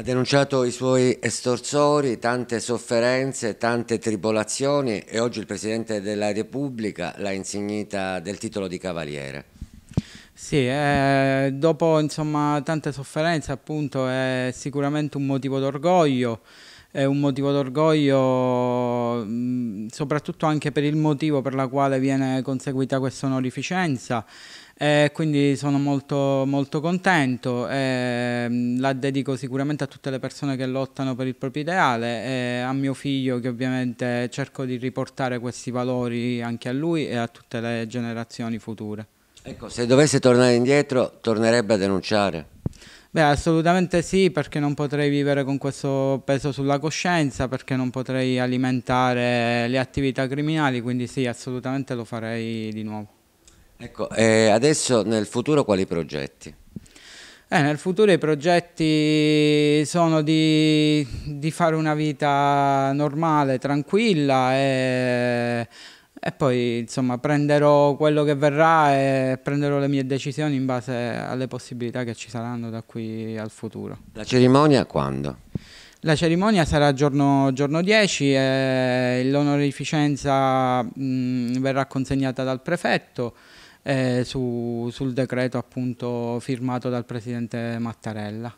Ha denunciato i suoi estorsori, tante sofferenze, tante tribolazioni e oggi il Presidente della Repubblica l'ha insignita del titolo di cavaliere. Sì, eh, dopo insomma, tante sofferenze appunto è sicuramente un motivo d'orgoglio, è un motivo d'orgoglio soprattutto anche per il motivo per la quale viene conseguita questa onorificenza. Eh, quindi sono molto, molto contento, eh, la dedico sicuramente a tutte le persone che lottano per il proprio ideale, e a mio figlio che ovviamente cerco di riportare questi valori anche a lui e a tutte le generazioni future. Ecco, se dovesse tornare indietro tornerebbe a denunciare? Beh, assolutamente sì, perché non potrei vivere con questo peso sulla coscienza, perché non potrei alimentare le attività criminali, quindi sì, assolutamente lo farei di nuovo. Ecco, e adesso nel futuro quali progetti? Eh, nel futuro i progetti sono di, di fare una vita normale, tranquilla e e poi insomma prenderò quello che verrà e prenderò le mie decisioni in base alle possibilità che ci saranno da qui al futuro. La cerimonia quando? La cerimonia sarà giorno, giorno 10 e l'onorificenza mm, verrà consegnata dal prefetto eh, su, sul decreto appunto firmato dal presidente Mattarella.